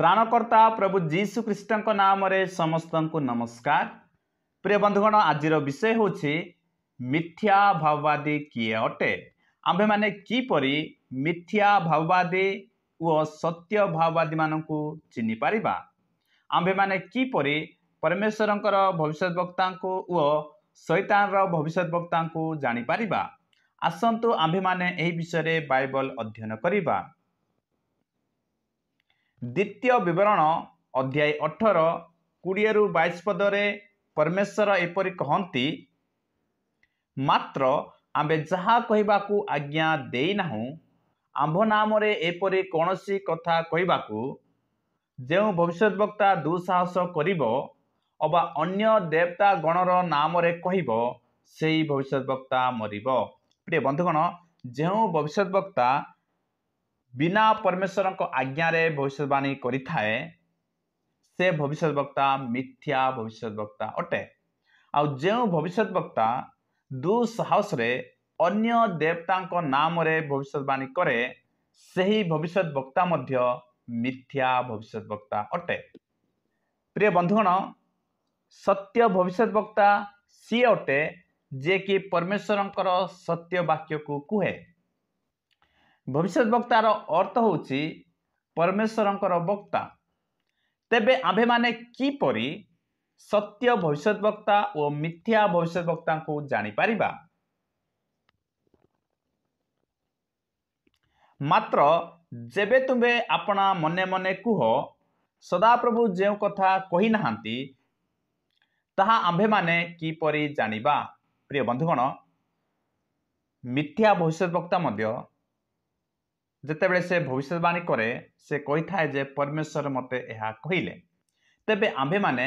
ତ୍ରାଣକର୍ତ୍ତା ପ୍ରଭୁ ଯୀଶୁ ଖ୍ରୀଷ୍ଟଙ୍କ ନାମରେ ସମସ୍ତଙ୍କୁ ନମସ୍କାର ପ୍ରିୟ ବନ୍ଧୁଗଣ ଆଜିର ବିଷୟ ହେଉଛି ମିଥ୍ୟା ଭାବବାଦୀ କିଏ ଅଟେ ଆମ୍ଭେମାନେ କିପରି ମିଥ୍ୟା ଭାବବାଦୀ ଓ ସତ୍ୟ ଭାବବାଦୀମାନଙ୍କୁ ଚିହ୍ନିପାରିବା ଆମ୍ଭେମାନେ କିପରି ପରମେଶ୍ୱରଙ୍କର ଭବିଷ୍ୟତ ବକ୍ତାଙ୍କୁ ଓ ସୈତାନର ଭବିଷ୍ୟତ ବକ୍ତାଙ୍କୁ ଜାଣିପାରିବା ଆସନ୍ତୁ ଆମ୍ଭେମାନେ ଏହି ବିଷୟରେ ବାଇବଲ ଅଧ୍ୟୟନ କରିବା ଦ୍ୱିତୀୟ ବିବରଣ ଅଧ୍ୟାୟ ଅଠର କୋଡ଼ିଏରୁ ବାଇଶ ପଦରେ ପରମେଶ୍ୱର ଏପରି କହନ୍ତି ମାତ୍ର ଆମ୍ଭେ ଯାହା କହିବାକୁ ଆଜ୍ଞା ଦେଇନାହୁଁ ଆମ୍ଭ ନାମରେ ଏପରି କୌଣସି କଥା କହିବାକୁ ଯେଉଁ ଭବିଷ୍ୟତ ବକ୍ତା ଦୁଃସାହସ କରିବ ଅବା ଅନ୍ୟ ଦେବତା ଗଣର ନାମରେ କହିବ ସେଇ ଭବିଷ୍ୟତ ବକ୍ତା ମରିବ ପ୍ରିୟ ବନ୍ଧୁଗଣ ଯେଉଁ ଭବିଷ୍ୟତ ବକ୍ତା बिना परमेश्वर आज्ञा भविष्यवाणी करें से भविष्य वक्ता मिथ्या भविष्य वक्ता अटे आउे भविष्य वक्ता दुसाहस अन्य देवता नाम भविष्यवाणी करे से ही भविष्य वक्ता मिथ्या भविष्य वक्ता अटे प्रिय बंधुगण सत्य भविष्य वक्ता सी अटे जे कि परमेश्वर सत्य वाक्य को कहे ଭବିଷ୍ୟତ ବକ୍ତାର ଅର୍ଥ ହେଉଛି ପରମେଶ୍ୱରଙ୍କର ବକ୍ତା ତେବେ ଆମ୍ଭେମାନେ କିପରି ସତ୍ୟ ଭବିଷ୍ୟତ ବକ୍ତା ଓ ମିଥ୍ୟା ଭବିଷ୍ୟତ ବକ୍ତାଙ୍କୁ ଜାଣିପାରିବା ମାତ୍ର ଯେବେ ତୁମେ ଆପଣ ମନେ ମନେ କୁହ ସଦାପ୍ରଭୁ ଯେଉଁ କଥା କହି ନାହାନ୍ତି ତାହା ଆମ୍ଭେମାନେ କିପରି ଜାଣିବା ପ୍ରିୟ ବନ୍ଧୁଗଣ ମିଥ୍ୟା ଭବିଷ୍ୟତ ବକ୍ତା ମଧ୍ୟ ଯେତେବେଳେ ସେ ଭବିଷ୍ୟତବାଣୀ କରେ ସେ କହିଥାଏ ଯେ ପରମେଶ୍ୱର ମୋତେ ଏହା କହିଲେ ତେବେ ଆମ୍ଭେମାନେ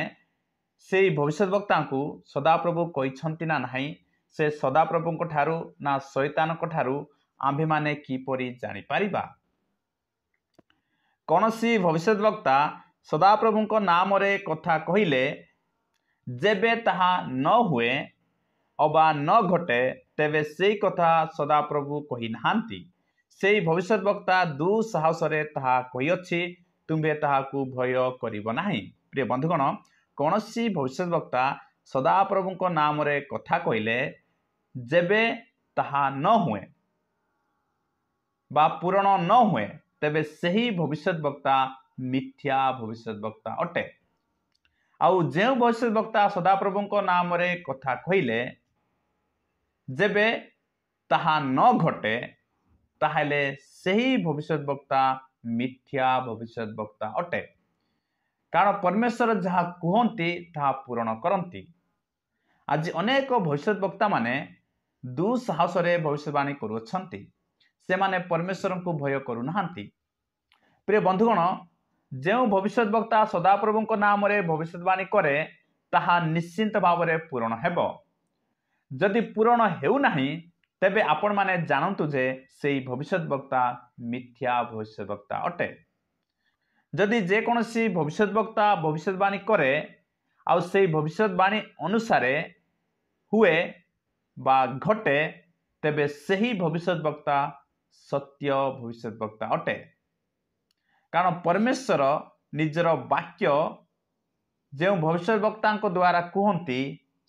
ସେଇ ଭବିଷ୍ୟତ ବକ୍ତାଙ୍କୁ ସଦାପ୍ରଭୁ କହିଛନ୍ତି ନା ନାହିଁ ସେ ସଦାପ୍ରଭୁଙ୍କ ଠାରୁ ନା ଶୈତାନଙ୍କ ଠାରୁ ଆମ୍ଭେମାନେ କିପରି ଜାଣିପାରିବା କୌଣସି ଭବିଷ୍ୟତ ବକ୍ତା ସଦାପ୍ରଭୁଙ୍କ ନାମରେ କଥା କହିଲେ ଯେବେ ତାହା ନ ହୁଏ ଅବା ନ ଘଟେ ତେବେ ସେଇ କଥା ସଦାପ୍ରଭୁ କହିନାହାନ୍ତି সেই ভবিষ্যৎ ବକ୍ତା ଦୁଃସାହସରେ ତାହା କହିଅଛି ତୁମ୍ଭେ ତାହାକୁ ଭୟ କରିବ ନାହିଁ ପ୍ରିୟ ବନ୍ଧୁଗଣ କୌଣସି ଭବିଷ୍ୟତ ବକ୍ତା ସଦାପ୍ରଭୁଙ୍କ ନାମରେ କଥା କହିଲେ ଯେବେ ତାହା ନ ହୁଏ ବା ପୂରଣ ନ ହୁଏ ତେବେ ସେହି ଭବିଷ୍ୟତ ବକ୍ତା ମିଥ୍ୟା ଭବିଷ୍ୟତ ବକ୍ତା ଅଟେ ଆଉ ଯେଉଁ ଭବିଷ୍ୟତ ବକ୍ତା ସଦାପ୍ରଭୁଙ୍କ ନାମରେ କଥା କହିଲେ ଯେବେ ତାହା ନ ଘଟେ त भविष्य वक्ता मिथ्या भविष्य वक्ता अटे कारण परमेश्वर जहाँ कुहुन ता पूरण कति आज अनेक भविष्य माने मे दुसाहस भविष्यवाणी गरुन से माने को भय परमेश्वरको भयकुँदै प्रिय बन्धुगण जो सदा प्रभु को नाम रे भविष्यवाणी करे क्याहा निश्चिन्त पूरण हे जे पूरण हे नै ତେବେ ଆପଣମାନେ ଜାଣନ୍ତୁ ଯେ ସେଇ ଭବିଷ୍ୟତ ବକ୍ତା ମିଥ୍ୟା ଭବିଷ୍ୟତ ବକ୍ତା ଅଟେ ଯଦି ଯେକୌଣସି ଭବିଷ୍ୟତ ବକ୍ତା ଭବିଷ୍ୟତବାଣୀ କରେ ଆଉ ସେଇ ଭବିଷ୍ୟତବାଣୀ ଅନୁସାରେ ହୁଏ বা ঘটে তেবে সেই ভবিষ্যৎ বক্তা সত্য ভবিষ্যৎ বক্তা অটে কারণ পরমেশ্বর ନିଜର ବାକ୍ୟ ଯେଉଁ ଭବିଷ୍ୟତ ବକ୍ତାଙ୍କ ଦ୍ୱାରା କୁହନ୍ତି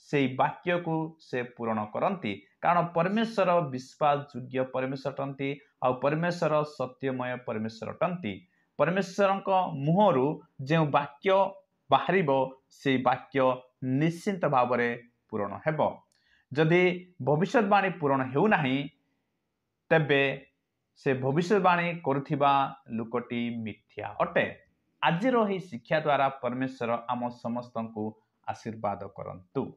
ସେଇ ବାକ୍ୟକୁ ସେ ପୂରଣ କରନ୍ତି କାରଣ ପରମେଶ୍ୱର ବିଶ୍ୱାସ ଯୋଗ୍ୟ ପରମେଶ୍ୱର ଅଟନ୍ତି ଆଉ ପରମେଶ୍ୱର ସତ୍ୟମୟ ପରମେଶ୍ୱର ଅଟନ୍ତି ପରମେଶ୍ୱରଙ୍କ ମୁହଁରୁ ଯେଉଁ ବାକ୍ୟ ବାହାରିବ ସେଇ ବାକ୍ୟ ନିଶ୍ଚିନ୍ତ ଭାବରେ ପୂରଣ ହେବ ଯଦି ଭବିଷ୍ୟତବାଣୀ ପୂରଣ ହେଉନାହିଁ ତେବେ ସେ ଭବିଷ୍ୟତବାଣୀ କରୁଥିବା ଲୋକଟି ମିଥ୍ୟା ଅଟେ ଆଜିର ଏହି ଶିକ୍ଷା ଦ୍ୱାରା ପରମେଶ୍ୱର ଆମ ସମସ୍ତଙ୍କୁ ଆଶୀର୍ବାଦ କରନ୍ତୁ